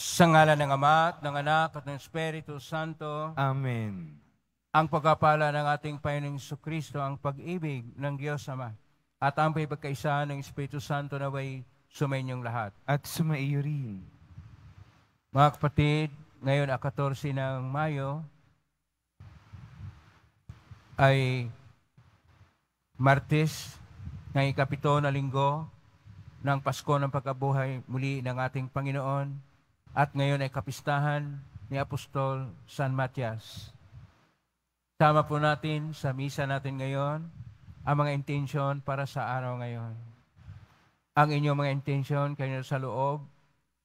Sa ngala ng Ama, at ng Anak, at ng Espiritu Santo. Amen. Ang pagkapala ng ating Panginoong Kristo, ang pag-ibig ng Diyos Ama, at ang pagkaisa ng Espiritu Santo na way sumainyong lahat. At sumaiyo rin. Mga kapatid, ngayon a 14 ng Mayo ay Martes ng ikapito na linggo ng Pasko ng Pagkabuhay muli ng ating Panginoon at ngayon ay kapistahan ni Apostol San Matias. Sama po natin sa misa natin ngayon ang mga intensyon para sa araw ngayon. Ang inyong mga intensyon kayo sa loob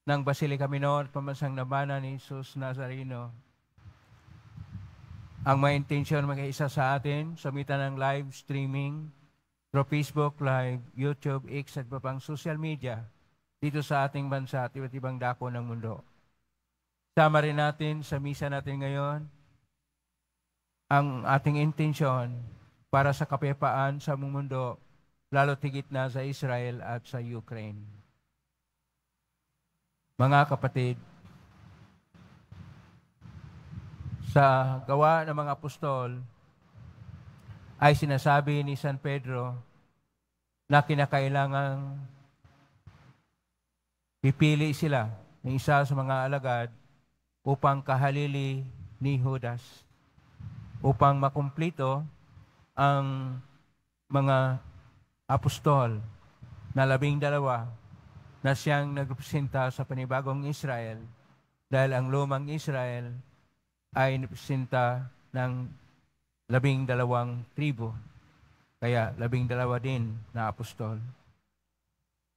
ng Basilica Minor, pamansang nabana ni Jesus Nazareno. Ang mga intensyon mga isa sa atin, sumitan ng live streaming through Facebook Live, YouTube, X at pa pang social media dito sa ating bansa at iba't ibang dako ng mundo. Sama rin natin sa misa natin ngayon ang ating intensyon para sa kapayapaan sa mundo, lalo tigit na sa Israel at sa Ukraine. Mga kapatid, sa gawa ng mga apostol ay sinasabi ni San Pedro na kinakailangang Pipili sila ng isa sa mga alagad upang kahalili ni Judas upang makumpleto ang mga apostol na labing dalawa na siyang nagrepresenta sa panibagong Israel dahil ang lumang Israel ay nagrepresenta ng labing dalawang tribo. Kaya labing dalawa din na apostol.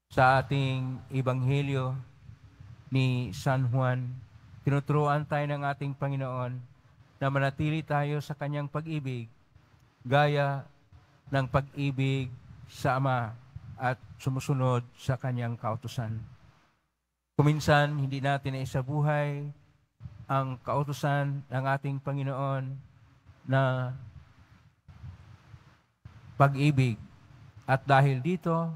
Sa ating Ebanghelyo ni San Juan, tinuturuan tayo ng ating Panginoon na manatili tayo sa kanyang pag-ibig gaya ng pag-ibig sa Ama at sumusunod sa kanyang kautusan. Kuminsan, hindi natin na isabuhay ang kautusan ng ating Panginoon na pag-ibig. At dahil dito,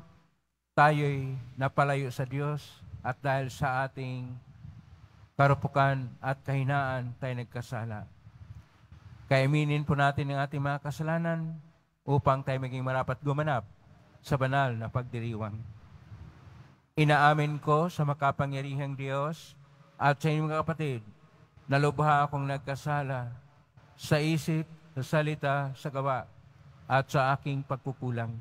tayo'y napalayo sa Diyos at dahil sa ating karupukan at kahinaan tayo nagkasala. Kaya aminin po natin ang ating mga kasalanan upang tayo maging marapat gumanap sa banal na pagdiriwang. Inaamin ko sa makapangyarihang Diyos at sa inyong mga kapatid na lubha akong nagkasala sa isip, sa salita, sa gawa at sa aking pagkukulang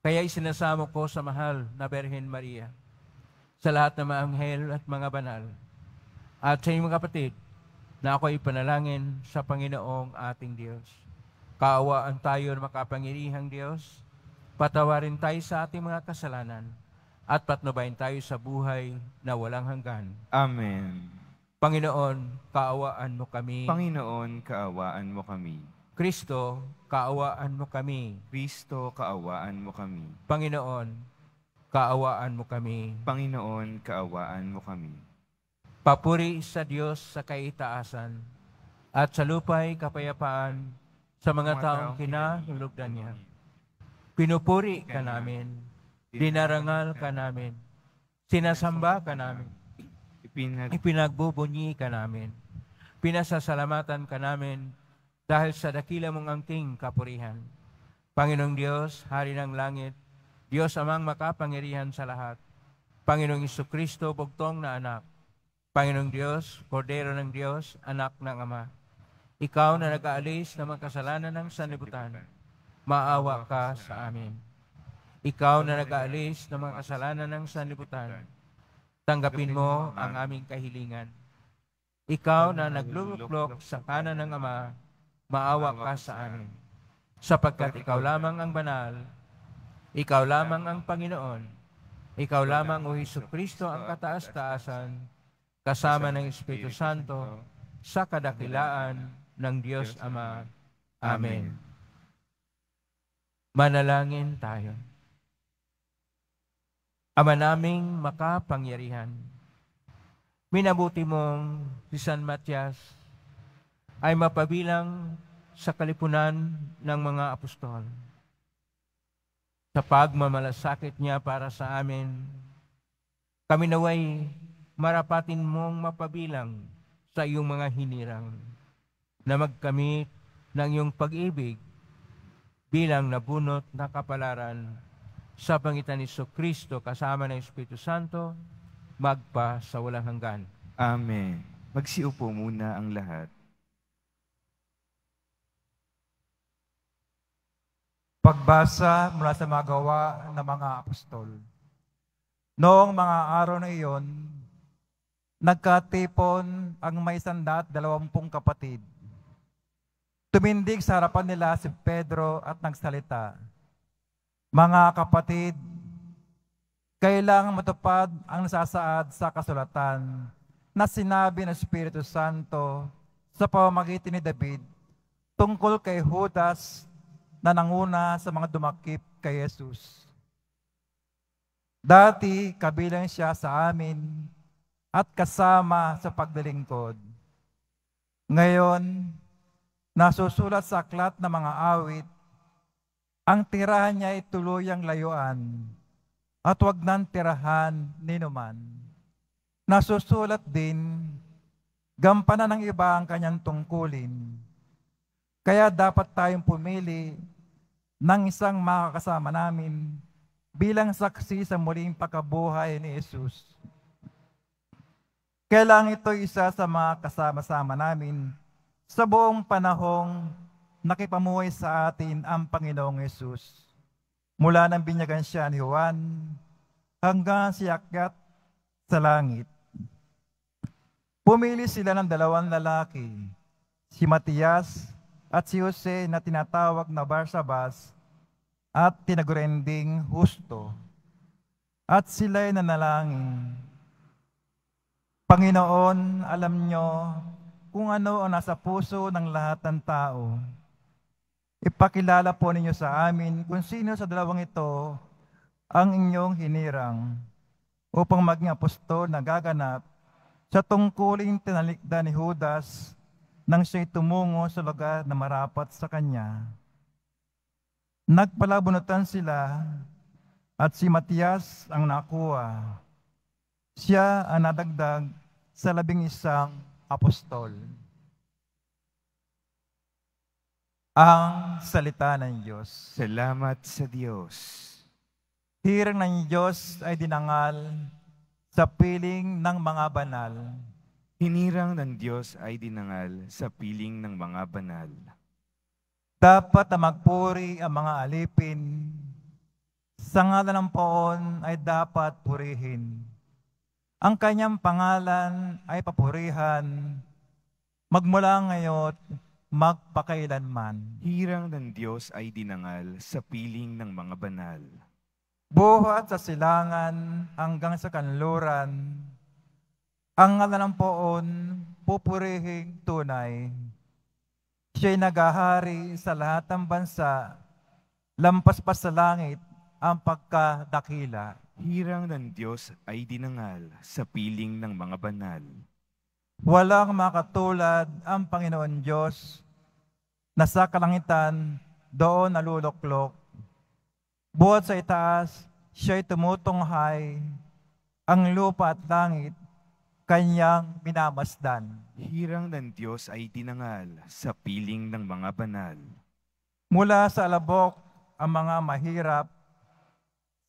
kaya isinasamo ko sa mahal na Berhen Maria, sa lahat ng mga anghel at mga banal, at sa inyong kapatid, na ako ay panalangin sa Panginoong ating Diyos. Kaawaan tayo ng makapangirihang Diyos, patawarin tayo sa ating mga kasalanan, at patnubayin tayo sa buhay na walang hanggan. Amen. Panginoon, kaawaan mo kami. Panginoon, kaawaan mo kami. Kristo, kaawaan mo kami. Kristo, kaawaan mo kami. Panginoon, kaawaan mo kami. Panginoon, kaawaan mo kami. Papuri sa Diyos sa kaitaasan at sa lupay kapayapaan sa mga, taong kinalugdan niya. Pinupuri ka namin, dinarangal ka namin, sinasamba ka namin, ipinagbubunyi ka namin, pinasasalamatan ka namin, dahil sa dakila mong angking kapurihan. Panginoong Diyos, Hari ng Langit, Diyos amang makapangyarihan sa lahat, Panginoong Iso Kristo, bugtong na anak, Panginoong Diyos, Kordero ng Diyos, Anak ng Ama, Ikaw na nag-aalis ng mga kasalanan ng sanlibutan, maawa ka sa amin. Ikaw na nag-aalis ng mga kasalanan ng sanlibutan, tanggapin mo ang aming kahilingan. Ikaw na nagluluklok sa kanan ng Ama, maawa ka sa amin. Sapagkat ikaw lamang ang banal, ikaw lamang ang Panginoon, ikaw lamang o Heso Kristo ang kataas-taasan, kasama ng Espiritu Santo, sa kadakilaan ng Diyos Ama. Amen. Manalangin tayo. Ama naming makapangyarihan, minabuti mong si San Matias, ay mapabilang sa kalipunan ng mga apostol. Sa pagmamalasakit niya para sa amin, kami naway marapatin mong mapabilang sa iyong mga hinirang na magkamit ng iyong pag-ibig bilang nabunot na kapalaran sa pangitan ni So Kristo kasama ng Espiritu Santo magpa sa walang hanggan. Amen. Magsiupo muna ang lahat. Pagbasa mula sa mga gawa ng mga apostol. Noong mga araw na iyon, nagkatipon ang may sanda dalawampung kapatid. Tumindig sa harapan nila si Pedro at nagsalita, Mga kapatid, kailang matupad ang nasasaad sa kasulatan na sinabi ng Espiritu Santo sa pamamagitan ni David tungkol kay Judas na nanguna sa mga dumakip kay Jesus. Dati, kabilang siya sa amin at kasama sa pagdalingkod. Ngayon, nasusulat sa aklat ng mga awit, ang tirahan niya ay tuluyang layuan at wag nang tirahan ni naman. Nasusulat din, gampanan ng iba ang kanyang tungkulin. Kaya dapat tayong pumili ng isang makakasama namin bilang saksi sa muling pagkabuhay ni Jesus. Kailang ito isa sa mga kasama-sama namin sa buong panahong nakipamuhay sa atin ang Panginoong Yesus. Mula nang binyagan siya ni Juan hanggang siyakyat sa langit. Pumili sila ng dalawang lalaki, si Matias at si Jose na tinatawag na Barsabas at tinagurending husto at sila'y nanalangin. Panginoon, alam nyo kung ano ang nasa puso ng lahat ng tao. Ipakilala po ninyo sa amin kung sino sa dalawang ito ang inyong hinirang upang maging apostol na gaganap sa tungkuling tinalikda ni Judas nang siya'y tumungo sa lugar na marapat sa kanya, nagpalabunutan sila at si Matias ang nakuha. Siya ang nadagdag sa labing isang apostol. Ang salita ng Diyos. Salamat sa Diyos. Hirang ng Diyos ay dinangal sa piling ng mga banal Hinirang ng Diyos ay dinangal sa piling ng mga banal. Dapat na magpuri ang mga alipin. Sa ngalan ng poon ay dapat purihin. Ang kanyang pangalan ay papurihan. Magmula ngayon, magpakailanman. Hirang ng Diyos ay dinangal sa piling ng mga banal. Buhat sa silangan hanggang sa kanluran, ang ano poon, pupurihing tunay. Siya'y nagahari sa lahat ng bansa, lampas pa sa langit ang pagkadakila. Hirang ng Diyos ay dinangal sa piling ng mga banal. Walang makatulad ang Panginoon Diyos na sa kalangitan doon naluluklok. Buhat sa itaas, siya'y tumutunghay, ang lupa at langit kanyang minamasdan. Hirang ng Diyos ay tinangal sa piling ng mga banal. Mula sa alabok ang mga mahirap,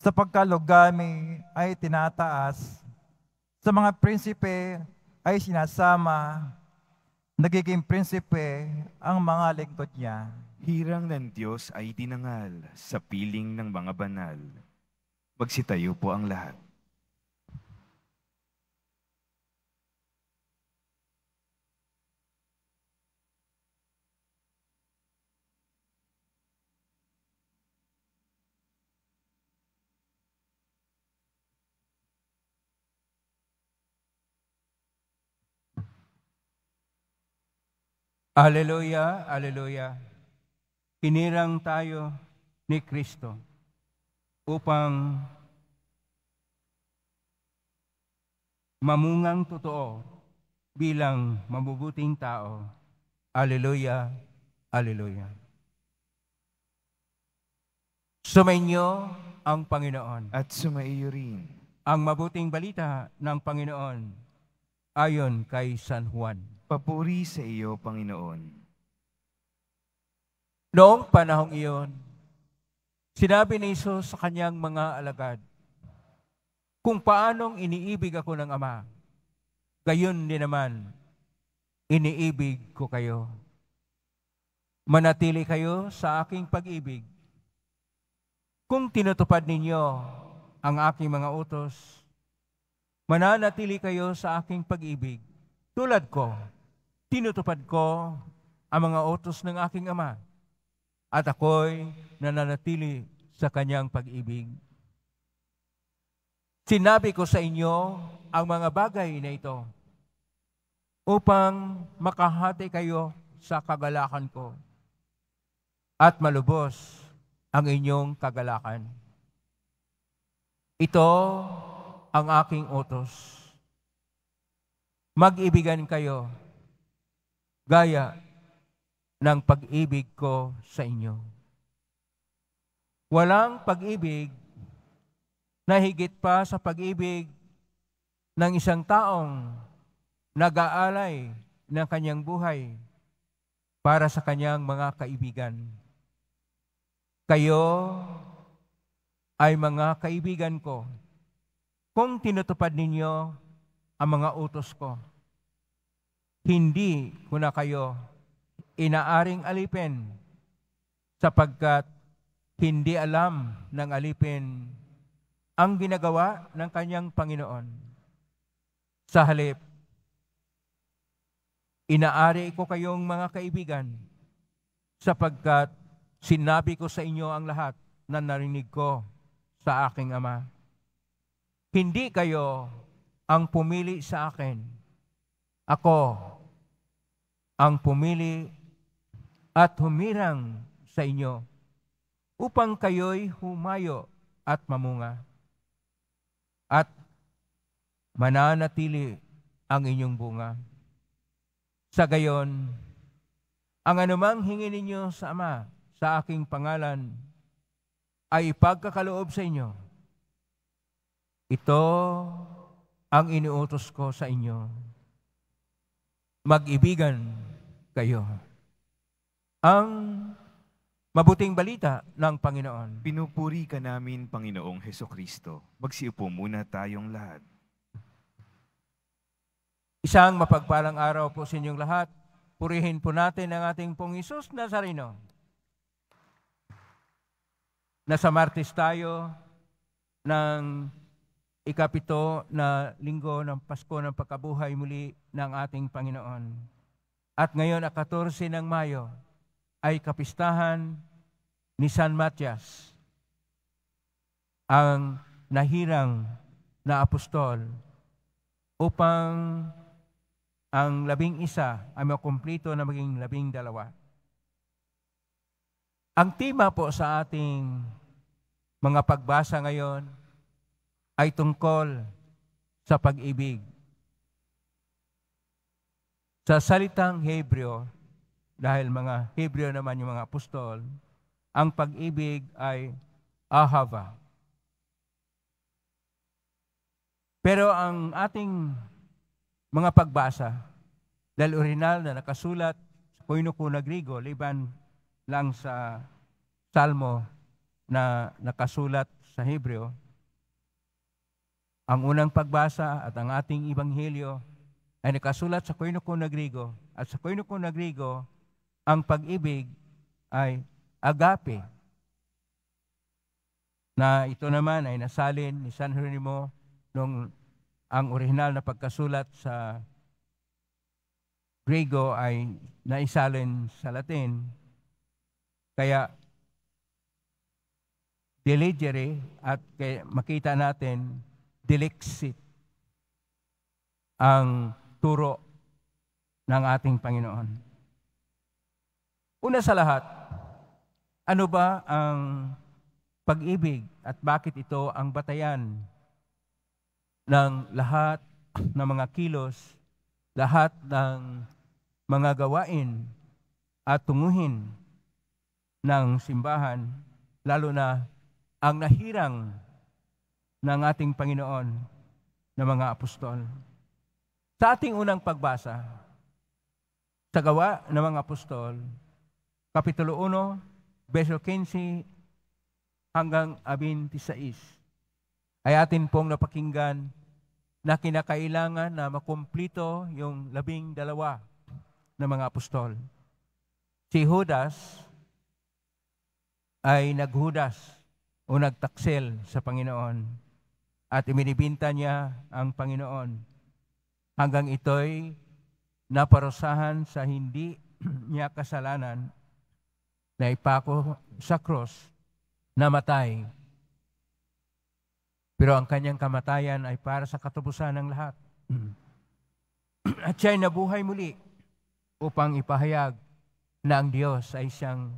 sa pagkalugami ay tinataas, sa mga prinsipe ay sinasama, nagiging prinsipe ang mga lingkod niya. Hirang ng Diyos ay tinangal sa piling ng mga banal. Magsitayo po ang lahat. Aleluya, aleluya. Pinirang tayo ni Kristo upang mamungang totoo bilang mabubuting tao. Aleluya, aleluya. Sumainyo ang Panginoon. At sumaiyo rin. Ang mabuting balita ng Panginoon ayon kay San Juan. Papuri sa iyo, Panginoon. Noong panahong iyon, sinabi ni Isus sa kanyang mga alagad, Kung paanong iniibig ako ng Ama, gayon din naman, iniibig ko kayo. Manatili kayo sa aking pag-ibig. Kung tinutupad ninyo ang aking mga utos, mananatili kayo sa aking pag-ibig, tulad ko tinutupad ko ang mga otos ng aking ama at ako'y nananatili sa kanyang pag-ibig. Sinabi ko sa inyo ang mga bagay na ito upang makahati kayo sa kagalakan ko at malubos ang inyong kagalakan. Ito ang aking utos. Mag-ibigan kayo gaya ng pag-ibig ko sa inyo. Walang pag-ibig na higit pa sa pag-ibig ng isang taong nag-aalay ng kanyang buhay para sa kanyang mga kaibigan. Kayo ay mga kaibigan ko kung tinutupad ninyo ang mga utos ko hindi ko na kayo inaaring alipin sapagkat hindi alam ng alipin ang ginagawa ng kanyang Panginoon. Sa halip, inaari ko kayong mga kaibigan sapagkat sinabi ko sa inyo ang lahat na narinig ko sa aking Ama. Hindi kayo ang pumili sa akin ako ang pumili at humirang sa inyo upang kayo'y humayo at mamunga at mananatili ang inyong bunga. Sa gayon, ang anumang hingin ninyo sa Ama sa aking pangalan ay pagkakaloob sa inyo. Ito ang iniutos ko sa inyo mag-ibigan kayo. Ang mabuting balita ng Panginoon. Pinupuri ka namin, Panginoong Heso Kristo. Magsiupo muna tayong lahat. Isang mapagpalang araw po sa inyong lahat. Purihin po natin ang ating pong Isus Nazareno. Nasa Martes tayo ng ikapito na linggo ng Pasko ng Pagkabuhay muli ng ating Panginoon. At ngayon, a 14 ng Mayo, ay kapistahan ni San Matias, ang nahirang na apostol, upang ang labing isa ay makumplito na maging labing dalawa. Ang tema po sa ating mga pagbasa ngayon ay tungkol sa pag-ibig. Sa salitang Hebreo, dahil mga Hebreo naman yung mga apostol, ang pag-ibig ay ahava. Pero ang ating mga pagbasa, dahil original na nakasulat sa Koinoko na Grigo, liban lang sa Salmo na nakasulat sa Hebreo, ang unang pagbasa at ang ating ibanghelyo ay nakasulat sa Koinoko na Grigo. At sa Koinoko na Grigo, ang pag-ibig ay agape. Na ito naman ay nasalin ni San Jeronimo nung ang orihinal na pagkasulat sa Grigo ay naisalin sa Latin. Kaya diligere at kaya makita natin dileksit ang turo ng ating Panginoon. Una sa lahat, ano ba ang pag-ibig at bakit ito ang batayan ng lahat ng mga kilos, lahat ng mga gawain at tunguhin ng simbahan, lalo na ang nahirang ng ating Panginoon na mga apostol. Sa ating unang pagbasa, sa gawa ng mga apostol, Kapitulo 1, verso 15 hanggang 26, ay atin pong napakinggan na kinakailangan na makumplito yung labing dalawa ng mga apostol. Si Judas ay naghudas o nagtaksil sa Panginoon at iminibinta niya ang Panginoon hanggang ito'y naparusahan sa hindi niya kasalanan na ipako sa cross namatay. Pero ang kanyang kamatayan ay para sa katubusan ng lahat. At siya'y nabuhay muli upang ipahayag na ang Diyos ay siyang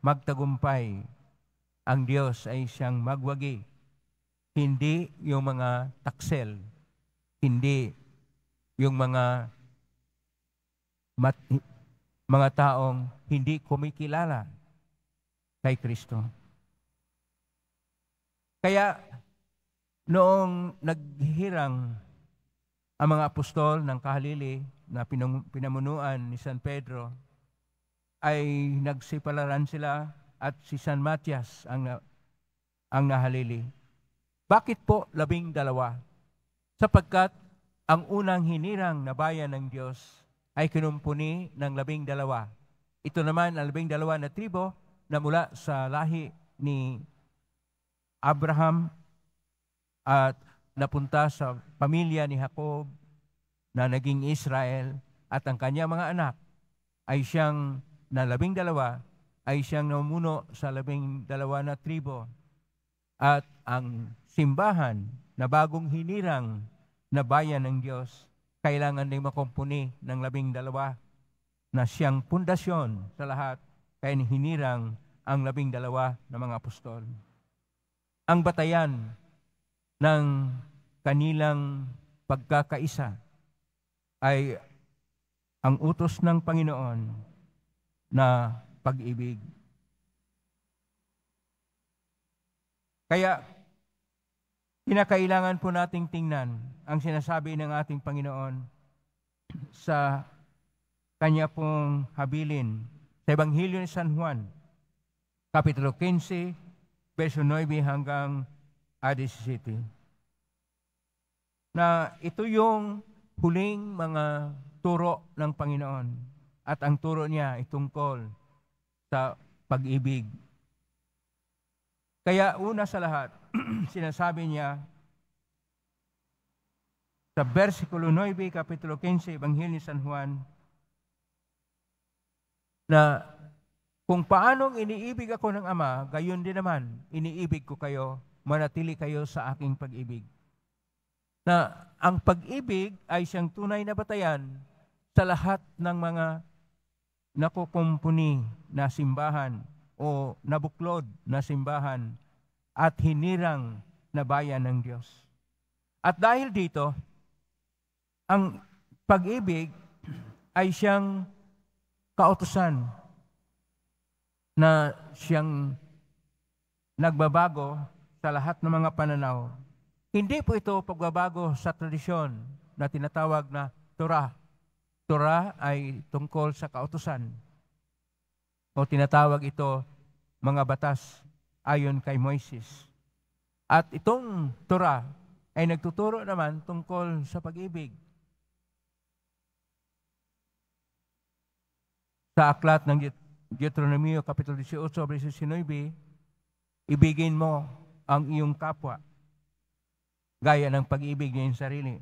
magtagumpay, ang Diyos ay siyang magwagi, hindi yung mga taksel. Hindi yung mga mat, mga taong hindi kumikilala kay Kristo. Kaya noong naghirang ang mga apostol ng kahalili na pinamunuan ni San Pedro, ay nagsipalaran sila at si San Matias ang, ang nahalili. Bakit po labing dalawa? Sapagkat ang unang hinirang na bayan ng Diyos ay kinumpuni ng labing dalawa. Ito naman ang labing dalawa na tribo na mula sa lahi ni Abraham at napunta sa pamilya ni Jacob na naging Israel at ang kanyang mga anak ay siyang na labing dalawa ay siyang namuno sa labing dalawa na tribo at ang simbahan na bagong hinirang na bayan ng Diyos, kailangan ding makumpuni ng labing dalawa na siyang pundasyon sa lahat kaya hinirang ang labing dalawa ng mga apostol. Ang batayan ng kanilang pagkakaisa ay ang utos ng Panginoon na pag-ibig. Kaya Kinakailangan po nating tingnan ang sinasabi ng ating Panginoon sa kanya pong habilin sa Ebanghelyo ni San Juan, Kapitulo 15, verso 9 hanggang 17. Na ito yung huling mga turo ng Panginoon at ang turo niya ay tungkol sa pag-ibig. Kaya una sa lahat, sinasabi niya sa versikulo 9, kapitulo 15, Ebanghelyo ni San Juan, na kung paanong iniibig ako ng Ama, gayon din naman, iniibig ko kayo, manatili kayo sa aking pag-ibig. Na ang pag-ibig ay siyang tunay na batayan sa lahat ng mga nakukumpuni na simbahan o nabuklod na simbahan at hinirang na bayan ng Diyos. At dahil dito, ang pag-ibig ay siyang kautusan na siyang nagbabago sa lahat ng mga pananaw. Hindi po ito pagbabago sa tradisyon na tinatawag na Torah. Torah ay tungkol sa kautusan o tinatawag ito mga batas ayon kay Moises. At itong Torah ay nagtuturo naman tungkol sa pag-ibig. Sa aklat ng Deuteronomy Kapitulo 18, verses 19, ibigin mo ang iyong kapwa gaya ng pag-ibig niya yung sarili.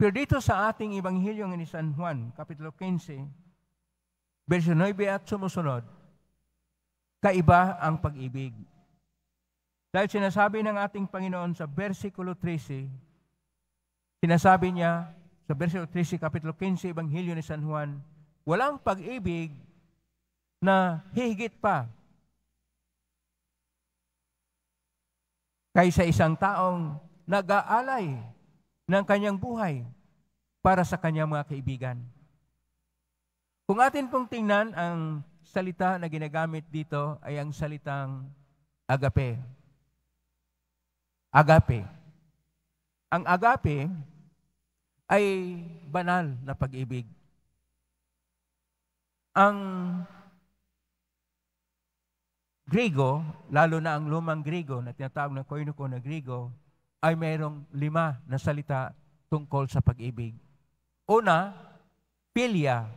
Pero dito sa ating Ebanghelyo ni San Juan, Kapitulo 15, verse 9 at sumusunod, Kaiba ang pag-ibig. Dahil sinasabi ng ating Panginoon sa versikulo 13, sinasabi niya sa versikulo 13, kapitulo 15, Ebanghelyo ni San Juan, walang pag-ibig na higit pa kaysa isang taong nag-aalay ng kanyang buhay para sa kanyang mga kaibigan. Kung atin pong tingnan ang salita na ginagamit dito ay ang salitang agape. Agape. Ang agape ay banal na pag-ibig. Ang Grigo, lalo na ang lumang Grigo na tinatawag na koinoko na Grigo, ay mayroong lima na salita tungkol sa pag-ibig. Una, pilia,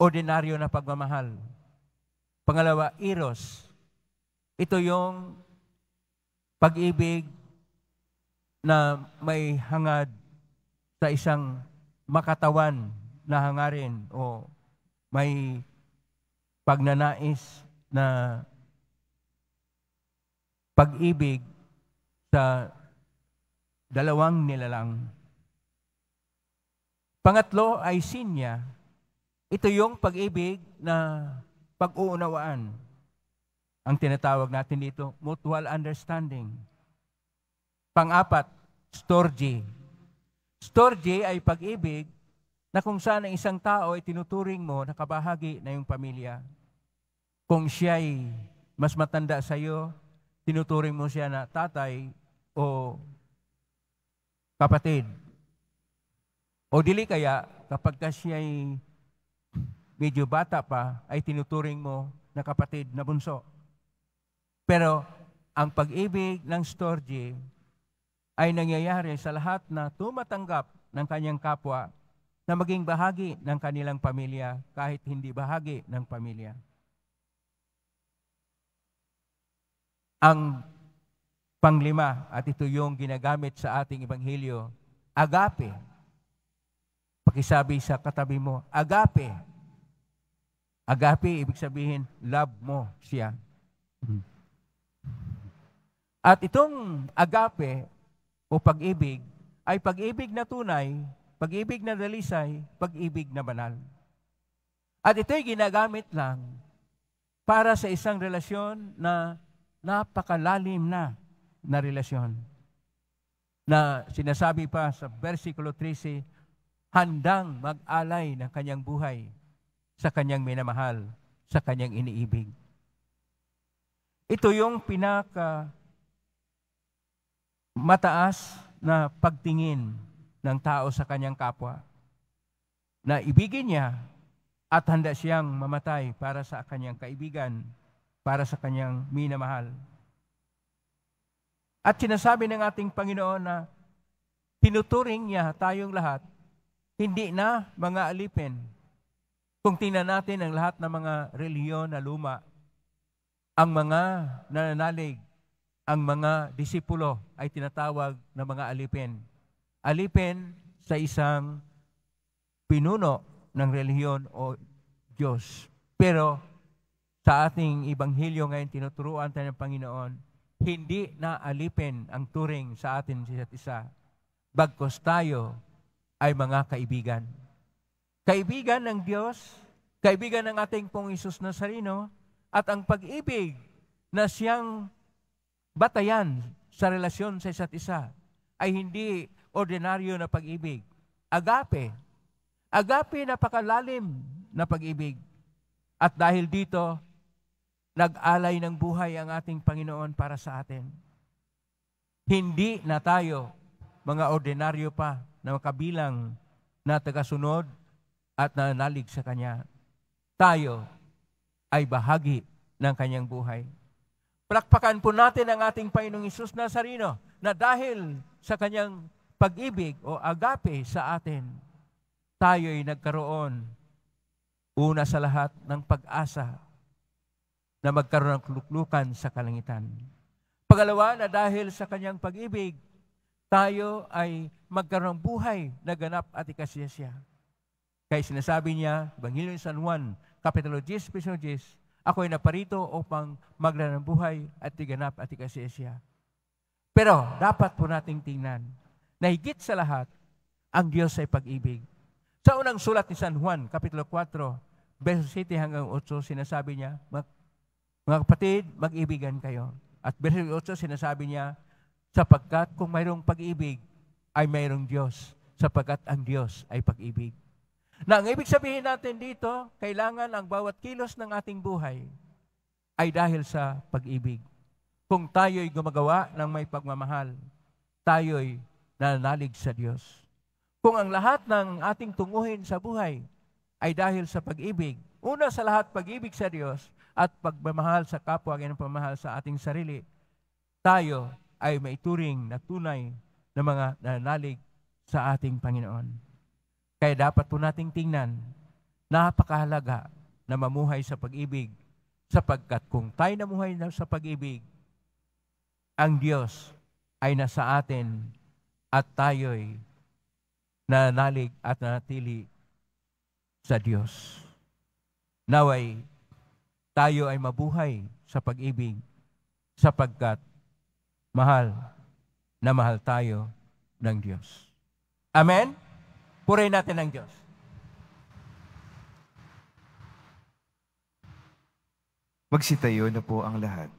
ordinaryo na pagmamahal. Pangalawa, eros. Ito yung pag-ibig na may hangad sa isang makatawan na hangarin o may pagnanais na pag-ibig sa dalawang nilalang. Pangatlo ay sinya ito yung pag-ibig na pag-uunawaan. Ang tinatawag natin dito, mutual understanding. Pang-apat, storge. Storge ay pag-ibig na kung saan ang isang tao ay tinuturing mo na kabahagi na yung pamilya. Kung siya ay mas matanda sa iyo, tinuturing mo siya na tatay o kapatid. O dili kaya, kapag ka siya ay medyo bata pa, ay tinuturing mo na kapatid na bunso. Pero ang pag-ibig ng Storge ay nangyayari sa lahat na tumatanggap ng kanyang kapwa na maging bahagi ng kanilang pamilya kahit hindi bahagi ng pamilya. Ang panglima, at ito yung ginagamit sa ating ebanghelyo, agape Pakisabi sa katabi mo, agape. Agape, ibig sabihin, love mo siya. At itong agape o pag-ibig ay pag-ibig na tunay, pag-ibig na dalisay, pag-ibig na banal. At ito'y ginagamit lang para sa isang relasyon na napakalalim na na relasyon. Na sinasabi pa sa versikulo 13, handang mag-alay ng kanyang buhay sa kanyang minamahal, sa kanyang iniibig. Ito yung pinaka mataas na pagtingin ng tao sa kanyang kapwa na ibigin niya at handa siyang mamatay para sa kanyang kaibigan, para sa kanyang minamahal. At sinasabi ng ating Panginoon na tinuturing niya tayong lahat hindi na mga alipin. Kung tingnan natin ang lahat ng mga reliyon na luma, ang mga nananalig, ang mga disipulo ay tinatawag na mga alipin. Alipin sa isang pinuno ng reliyon o Diyos. Pero sa ating ibanghilyo ngayon, tinuturuan tayo ng Panginoon, hindi na alipin ang turing sa atin sa isa't isa. Bagkos tayo ay mga kaibigan. Kaibigan ng Diyos, kaibigan ng ating pong Isus Nazareno, at ang pag-ibig na siyang batayan sa relasyon sa isa't isa ay hindi ordinaryo na pag-ibig. Agape. Agape na pakalalim na pag-ibig. At dahil dito, nag-alay ng buhay ang ating Panginoon para sa atin. Hindi na tayo mga ordinaryo pa na makabilang na tagasunod at nanalig sa Kanya. Tayo ay bahagi ng Kanyang buhay. Palakpakan po natin ang ating Panginoong Isus Nazarino na dahil sa Kanyang pag-ibig o agape sa atin, tayo ay nagkaroon una sa lahat ng pag-asa na magkaroon ng kluklukan sa kalangitan. Pangalawa na dahil sa kanyang pag-ibig, tayo ay magkaroon buhay na ganap at ikasiyasya. Kaya sinasabi niya, Ebanghelyo ni San Juan, Kapitulo 10, Piso 10, ako ay naparito upang maglaan buhay at tiganap at ikasiyasya. Pero dapat po nating tingnan na higit sa lahat, ang Diyos ay pag-ibig. Sa unang sulat ni San Juan, Kapitulo 4, verso 7 hanggang 8, sinasabi niya, mga kapatid, mag-ibigan kayo. At verso 8, sinasabi niya, Sapagkat kung mayroong pag-ibig, ay mayroong Diyos. Sapagkat ang Diyos ay pag-ibig. Na ang ibig sabihin natin dito, kailangan ang bawat kilos ng ating buhay ay dahil sa pag-ibig. Kung tayo'y gumagawa ng may pagmamahal, tayo'y nanalig sa Diyos. Kung ang lahat ng ating tunguhin sa buhay ay dahil sa pag-ibig, una sa lahat pag-ibig sa Diyos at pagmamahal sa kapwa, ganyan pamahal sa ating sarili, tayo ay maituring na tunay na mga nanalig sa ating Panginoon. Kaya dapat po nating tingnan, napakahalaga na mamuhay sa pag-ibig sapagkat kung tayo namuhay na sa pag-ibig, ang Diyos ay nasa atin at tayo'y nanalig at natili sa Diyos. Naway, tayo ay mabuhay sa pag-ibig sapagkat mahal na mahal tayo ng Diyos. Amen? Puray natin ang Diyos. Magsitayo na po ang lahat.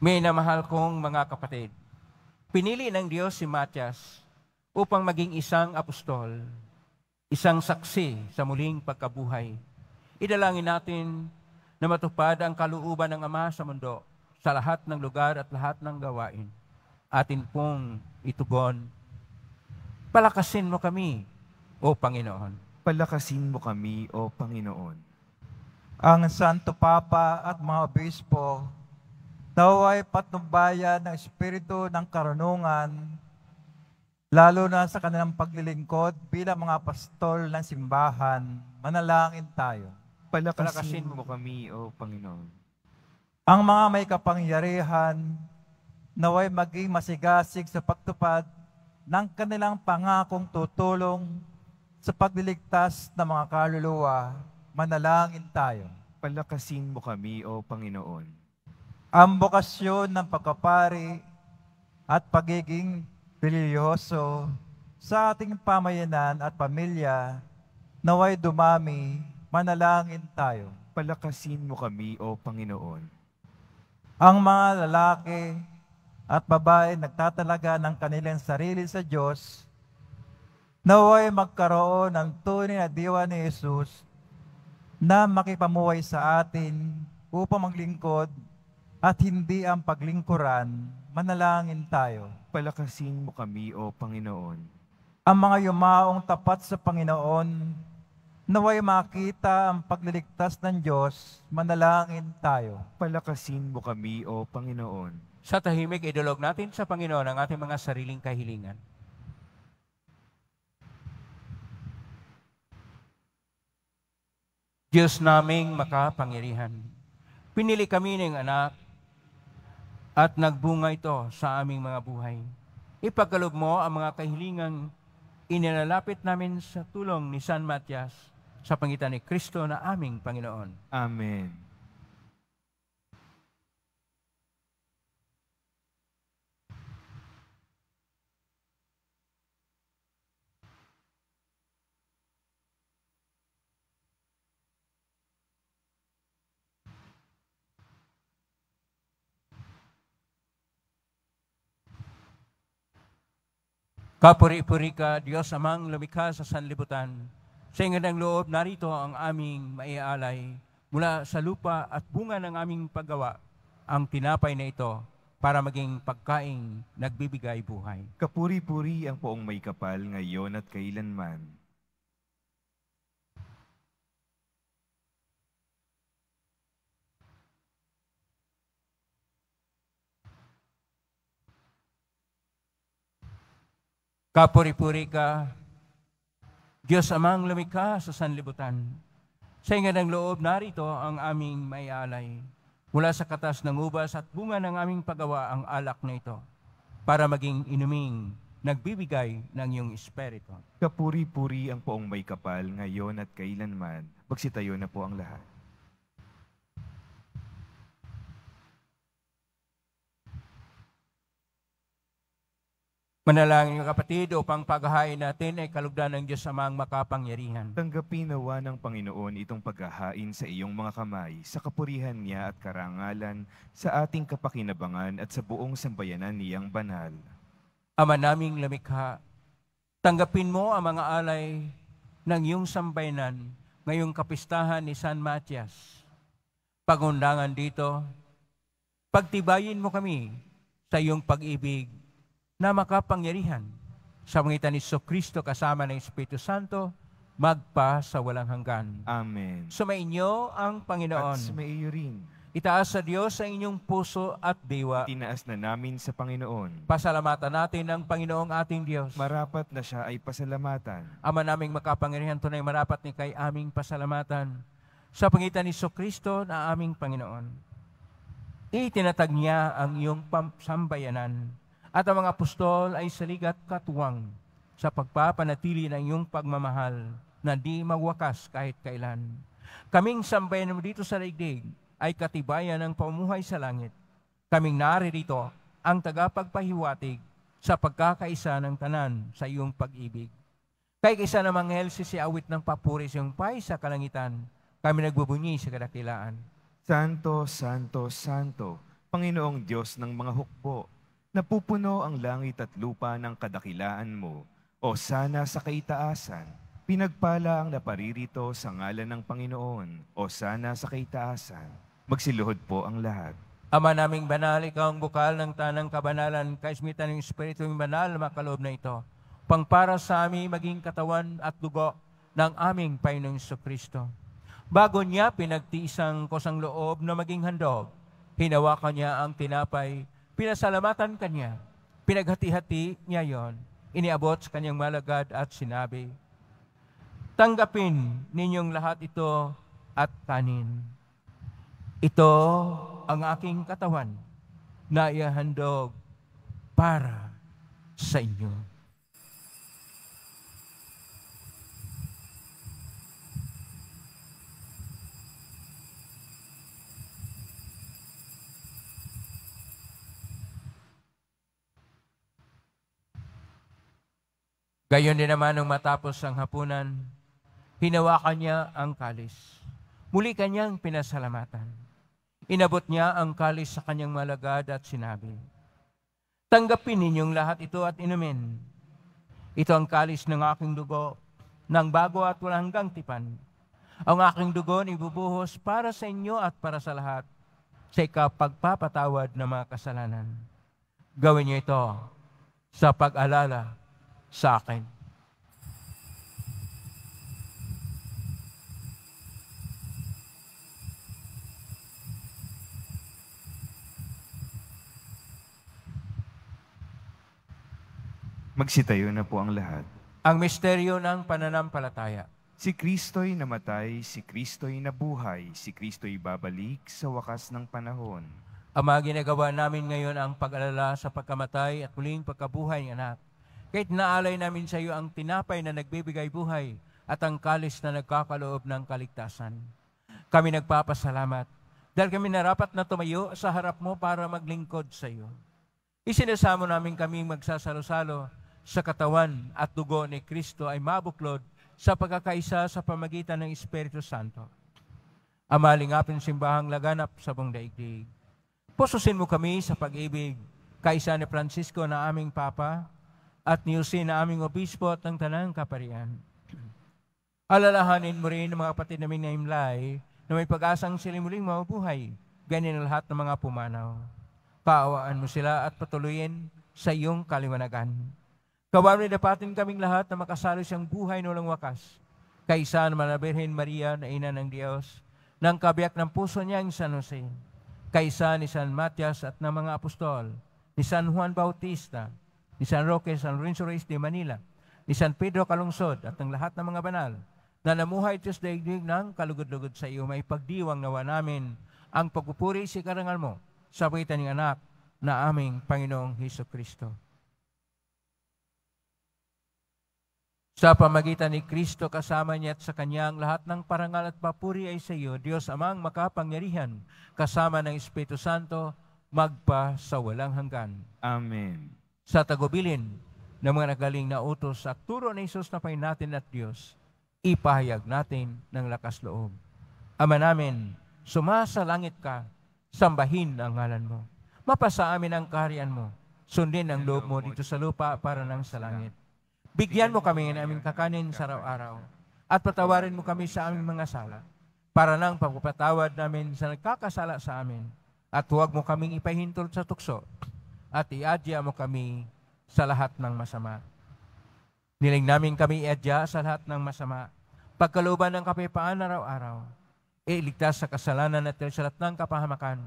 May namahal kong mga kapatid, pinili ng Diyos si Matias upang maging isang apostol, isang saksi sa muling pagkabuhay Idalangin natin na matupad ang kalooban ng Ama sa mundo sa lahat ng lugar at lahat ng gawain. Atin pong itugon. Palakasin mo kami, O Panginoon. Palakasin mo kami, O Panginoon. Ang Santo Papa at mga Obispo, naway patnubayan ng Espiritu ng Karunungan, lalo na sa kanilang paglilingkod bilang mga pastol ng simbahan, manalangin tayo palakasin, palakasin mo kami, O Panginoon. Ang mga may kapangyarihan, naway maging masigasig sa pagtupad ng kanilang pangakong tutulong sa pagliligtas ng mga kaluluwa, manalangin tayo. Palakasin mo kami, O Panginoon. Ang bokasyon ng pagkapari at pagiging religyoso sa ating pamayanan at pamilya naway dumami Manalangin tayo. Palakasin mo kami, O Panginoon. Ang mga lalaki at babae nagtatalaga ng kanilang sarili sa Diyos, naway magkaroon ng tunay na diwa ni Jesus na makipamuhay sa atin upang maglingkod at hindi ang paglingkuran, manalangin tayo. Palakasin mo kami, O Panginoon. Ang mga yumaong tapat sa Panginoon, Naway makita ang pagliligtas ng Diyos, manalangin tayo. Palakasin mo kami, O Panginoon. Sa tahimik, idulog natin sa Panginoon ang ating mga sariling kahilingan. Diyos naming makapangyarihan, pinili kami ng anak at nagbunga ito sa aming mga buhay. Ipagkalob mo ang mga kahilingang inilalapit namin sa tulong ni San Matias sa pangitan ni Kristo na aming Panginoon. Amen. Kapuri-puri ka, Diyos amang lumikha sa sanlibutan. Sa ingandang loob, narito ang aming maialay mula sa lupa at bunga ng aming paggawa, ang tinapay na ito para maging pagkaing nagbibigay buhay. Kapuri-puri ang poong may kapal ngayon at kailanman. Kapuri-puri ka, Diyos amang lumika sa sanlibutan. Sa inga ng loob, narito ang aming may Mula sa katas ng ubas at bunga ng aming pagawa ang alak na ito para maging inuming nagbibigay ng iyong espiritu. Kapuri-puri ang poong may kapal ngayon at kailanman. Magsitayo na po ang lahat. Manalangin mga kapatid upang paghahain natin ay kalugdan ng Diyos Amang makapangyarihan. Tanggapin nawa ng Panginoon itong paghahain sa iyong mga kamay sa kapurihan niya at karangalan sa ating kapakinabangan at sa buong sambayanan niyang banal. Ama naming lamikha, tanggapin mo ang mga alay ng iyong sambayanan ngayong kapistahan ni San Matias. Pagundangan dito, pagtibayin mo kami sa iyong pag-ibig na makapangyarihan sa mangitan ni So Kristo kasama ng Espiritu Santo, magpa sa walang hanggan. Amen. Sumainyo ang Panginoon. At sumaiyo rin. Itaas sa Diyos ang inyong puso at diwa. Tinaas na namin sa Panginoon. Pasalamatan natin ang Panginoong ating Diyos. Marapat na siya ay pasalamatan. Ama naming makapangyarihan, tunay marapat ni kay aming pasalamatan sa pangitan ni So Kristo na aming Panginoon. Itinatag niya ang iyong sambayanan at ang mga apostol ay saligat katuwang sa pagpapanatili ng iyong pagmamahal na di magwakas kahit kailan. Kaming sambayan mo dito sa daigdig ay katibayan ng pamuhay sa langit. Kaming naririto ang tagapagpahiwatig sa pagkakaisa ng tanan sa iyong pag-ibig. Kay kaisa ng mga helsi si awit ng papuri sa iyong pay sa kalangitan, kami nagbubunyi sa kadakilaan. Santo, Santo, Santo, Panginoong Diyos ng mga hukbo, Napupuno ang langit at lupa ng kadakilaan mo, o sana sa kaitaasan. Pinagpala ang naparirito sa ngalan ng Panginoon, o sana sa kaitaasan. Magsiluhod po ang lahat. Ama naming banal, ikaw ang bukal ng tanang kabanalan, kaismitan ng Espiritu ng banal, makaloob na ito. Pangpara sa amin maging katawan at dugo ng aming Panginoong Kristo. Bago niya pinagtiisang kosang loob na maging handog, hinawakan niya ang tinapay Pinasalamatan kanya. Pinaghati-hati niya yon. Iniabot sa kanyang malagad at sinabi, Tanggapin ninyong lahat ito at kanin. Ito ang aking katawan na ihahandog para sa inyo. Gayon din naman nung matapos ang hapunan, hinawakan niya ang kalis. Muli kanyang pinasalamatan. Inabot niya ang kalis sa kanyang malagad at sinabi, Tanggapin ninyong lahat ito at inumin. Ito ang kalis ng aking dugo, ng bago at walang hanggang tipan. Ang aking dugo na ibubuhos para sa inyo at para sa lahat sa ikapagpapatawad ng mga kasalanan. Gawin niyo ito sa pag-alala sa akin. Magsitayo na po ang lahat. Ang misteryo ng pananampalataya. Si Kristo'y namatay, si Kristo'y nabuhay, si Kristo'y babalik sa wakas ng panahon. Ama, ginagawa namin ngayon ang pag-alala sa pagkamatay at muling pagkabuhay ng anak kahit naalay namin sa iyo ang tinapay na nagbibigay buhay at ang kalis na nagkakaloob ng kaligtasan. Kami nagpapasalamat dahil kami narapat na tumayo sa harap mo para maglingkod sa iyo. Isinasamo namin kaming magsasalo-salo sa katawan at dugo ni Kristo ay mabuklod sa pagkakaisa sa pamagitan ng Espiritu Santo. Amalingapin simbahang laganap sa buong daigdig. Pususin mo kami sa pag-ibig, kaisa ni Francisco na aming Papa, at niyusin na aming obispo at ng Tanang Kaparian. Alalahanin mo rin ang mga kapatid naming na imlay na may pag-asang sila muling mabubuhay. Ganyan ang lahat ng mga pumanaw. Kaawaan mo sila at patuloyin sa iyong kaliwanagan. Kawari dapatin kaming lahat na makasalo siyang buhay na walang wakas. Kaysa na Birhen Maria na ina ng Diyos, ng kabiyak ng puso niya ang San Jose. Kaisa ni San Matias at ng mga apostol, ni San Juan Bautista, ni San Roque, San Lorenzo Reyes de Manila, ni San Pedro Kalungsod at ng lahat ng mga banal na namuhay Diyos daigdig ng kalugod-lugod sa iyo, may pagdiwang nawa namin ang pagpupuri si karangal mo sa pagitan ng anak na aming Panginoong Heso Kristo. Sa pamagitan ni Kristo kasama niya at sa Kanya lahat ng parangal at papuri ay sa iyo, Diyos amang makapangyarihan, kasama ng Espiritu Santo, magpa sa walang hanggan. Amen sa tagubilin ng mga nagaling na utos at turo ni Isus na pay natin at Diyos, ipahayag natin ng lakas loob. Ama namin, sumasa langit ka, sambahin ang ngalan mo. Mapasa amin ang kaharian mo. Sundin ang loob mo dito sa lupa para nang sa langit. Bigyan mo kami ng aming kakanin sa araw-araw at patawarin mo kami sa aming mga sala para nang pagpapatawad namin sa nagkakasala sa amin at huwag mo kaming ipahintulot sa tukso at iadya mo kami sa lahat ng masama. Niling namin kami iadya sa lahat ng masama. Pagkaluban ng kapayapaan araw-araw, iligtas e sa kasalanan at sa lahat ng kapahamakan.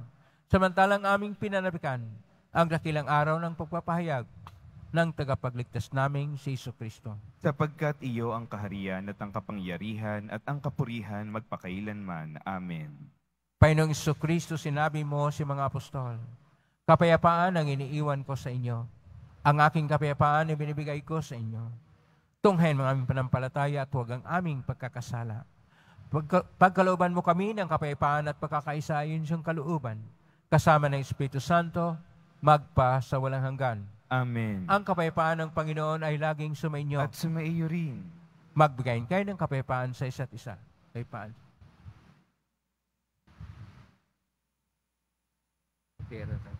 Samantalang aming pinanabikan ang dakilang araw ng pagpapahayag ng tagapagligtas naming si Iso Kristo. Sapagkat iyo ang kaharian at ang kapangyarihan at ang kapurihan magpakailanman. Amen. Painong Iso Kristo, sinabi mo si mga apostol, Kapayapaan ang iniiwan ko sa inyo. Ang aking kapayapaan ay binibigay ko sa inyo. Tunghayin mga aming panampalataya at huwag ang aming pagkakasala. Pagka, pagkalooban mo kami ng kapayapaan at pagkakaisayin siyang kalooban, kasama ng Espiritu Santo, magpa sa walang hanggan. Amen. Ang kapayapaan ng Panginoon ay laging sumainyo. At sumaiyo rin. Magbigayin kayo ng kapayapaan sa isa't isa. Kapayapaan. Pero na.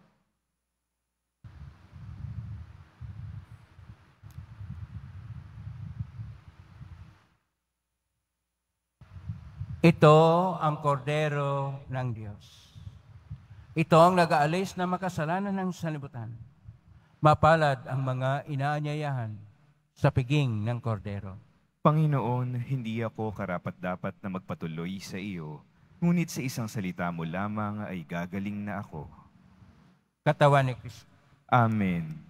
Ito ang kordero ng Diyos. Ito ang nag-aalis na makasalanan ng sanlibutan. Mapalad ang mga inaanyayahan sa piging ng kordero. Panginoon, hindi ako karapat-dapat na magpatuloy sa iyo, ngunit sa isang salita mo lamang ay gagaling na ako. Katawan ni Kristo. Amen.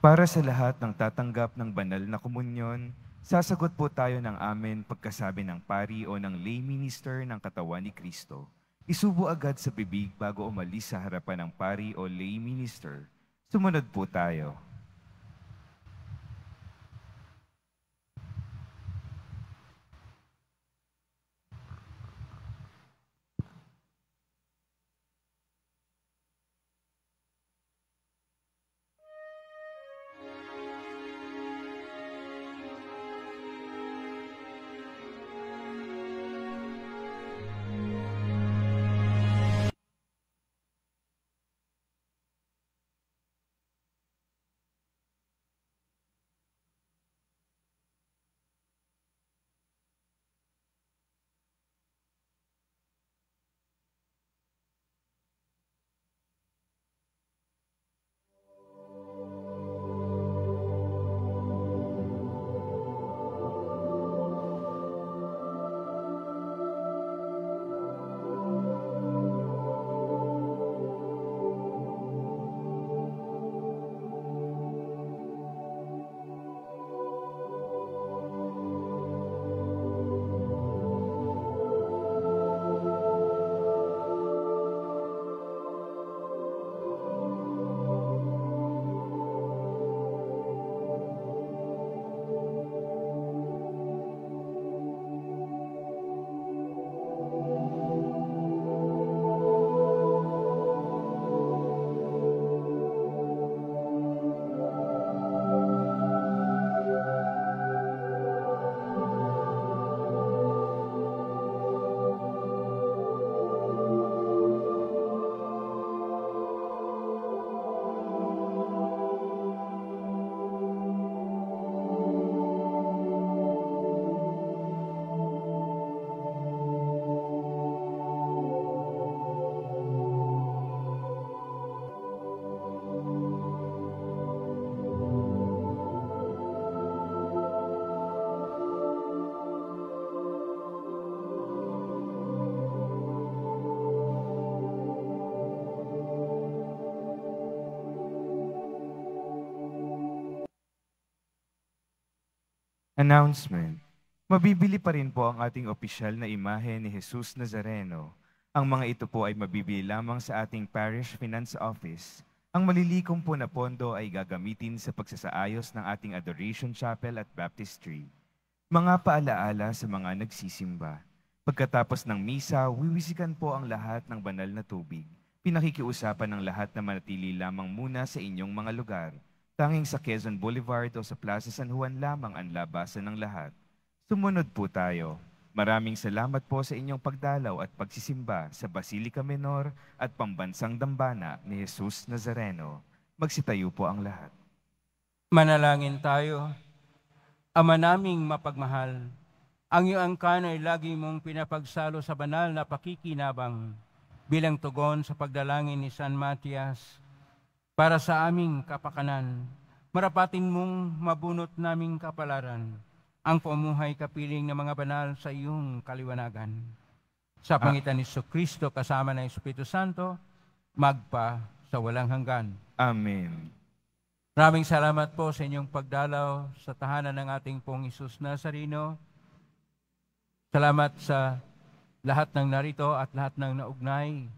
Para sa lahat ng tatanggap ng banal na komunyon, sasagot po tayo ng amen pagkasabi ng pari o ng lay minister ng katawan ni Kristo. Isubo agad sa bibig bago umalis sa harapan ng pari o lay minister. Sumunod po tayo. Announcement. Mabibili pa rin po ang ating opisyal na imahe ni Jesus Nazareno. Ang mga ito po ay mabibili lamang sa ating Parish Finance Office. Ang malilikom po na pondo ay gagamitin sa pagsasaayos ng ating Adoration Chapel at Baptistry. Mga paalaala sa mga nagsisimba. Pagkatapos ng misa, wiwisikan po ang lahat ng banal na tubig. Pinakikiusapan ng lahat na manatili lamang muna sa inyong mga lugar. Tanging sa Quezon Boulevard o sa Plaza San Juan lamang ang labasan ng lahat. Sumunod po tayo. Maraming salamat po sa inyong pagdalaw at pagsisimba sa Basilica Menor at Pambansang Dambana ni Jesus Nazareno. Magsitayo po ang lahat. Manalangin tayo. Ama naming mapagmahal, ang iyong kanay ay lagi mong pinapagsalo sa banal na pakikinabang bilang tugon sa pagdalangin ni San Matias para sa aming kapakanan. Marapatin mong mabunot naming kapalaran ang pumuhay kapiling ng mga banal sa iyong kaliwanagan. Sa ah. pangitan ni Iso Kristo kasama ng Espiritu Santo, magpa sa walang hanggan. Amen. Maraming salamat po sa inyong pagdalaw sa tahanan ng ating pong Isus Nazareno. Salamat sa lahat ng narito at lahat ng naugnay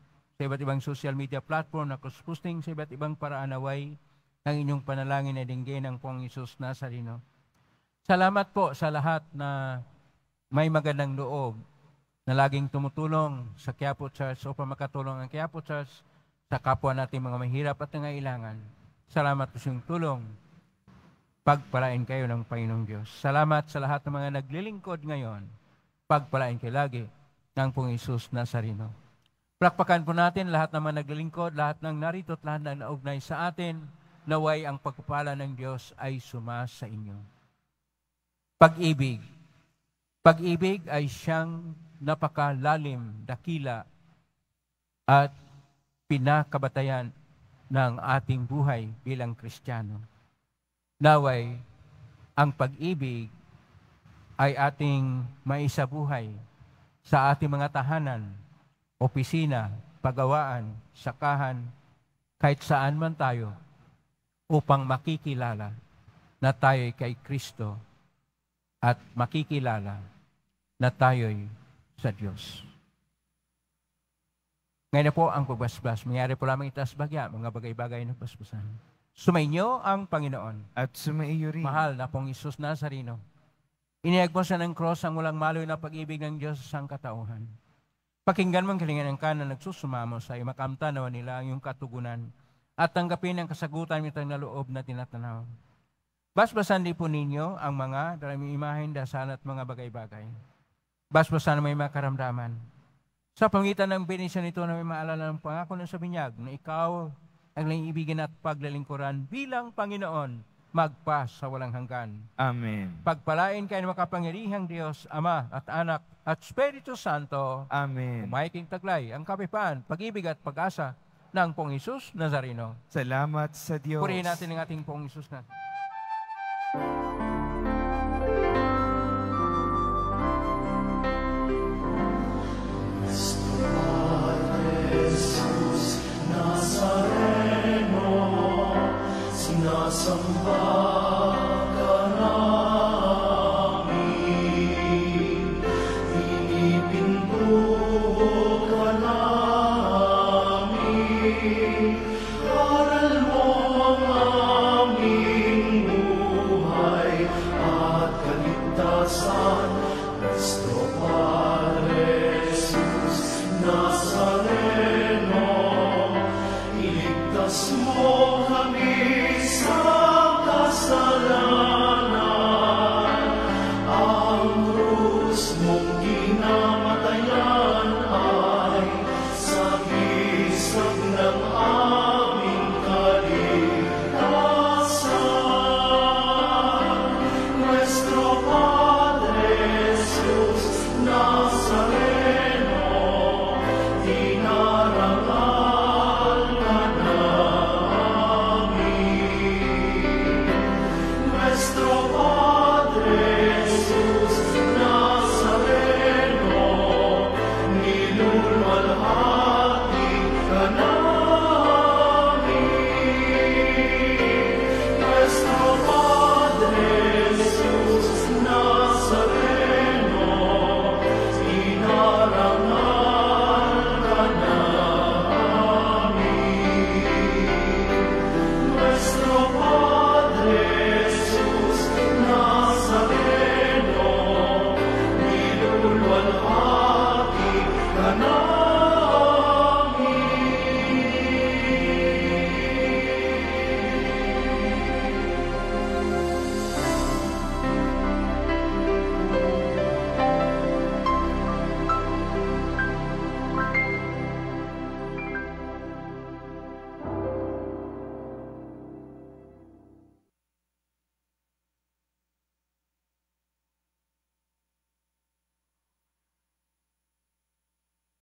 sa iba't ibang social media platform na cross-posting sa iba't ibang paraan away ang inyong panalangin ay dinggin ang pong Isus Nazareno. Salamat po sa lahat na may magandang loob na laging tumutulong sa Quiapo Church upang makatulong ang Quiapo Church sa kapwa natin mga mahirap at nangailangan. Salamat po sa tulong. Pagpalain kayo ng Panginoong Diyos. Salamat sa lahat ng mga naglilingkod ngayon. Pagpalain kayo lagi ng Pong Isus Nazareno. Plakpakan po natin lahat ng mga naglilingkod, lahat ng narito at lahat ng naugnay sa atin, naway ang pagpapala ng Diyos ay suma sa inyo. Pag-ibig. Pag-ibig ay siyang napakalalim, dakila, at pinakabatayan ng ating buhay bilang Kristiyano. Naway, ang pag-ibig ay ating maisabuhay sa ating mga tahanan, opisina, pagawaan, sakahan, kahit saan man tayo, upang makikilala na tayo'y kay Kristo at makikilala na tayo'y sa Diyos. Ngayon po ang pagbasbas. Mangyari po lamang itaas bagya, mga bagay-bagay na basbasan. Sumainyo ang Panginoon. At sumaiyo rin. Mahal na pong Isus Nazareno. Iniagbo sa ng cross ang walang maloy na pag-ibig ng Diyos sa sangkatauhan Pakinggan mo ang kalingan ng kanan nagsusumamo sa iyo, makamtanaw nila ang iyong katugunan at tanggapin ang kasagutan ng itang loob na tinatanaw. Basbasan din po ninyo ang mga daraming imahen, dasan at mga bagay-bagay. Basbasan may makaramdaman. Sa pangitan ng binisyon nito na may maalala ng pangako ng sa na ikaw ang naiibigin at paglilingkuran bilang Panginoon magpa sa walang hanggan. Amen. Pagpalain kayo ng makapangyarihang Diyos, Ama at Anak at Espiritu Santo. Amen. Umayiking taglay ang kapipaan, pag-ibig at pag-asa ng Pong Isus Nazarino. Salamat sa Diyos. Purihin natin ang ating Pong Isus na. somebody.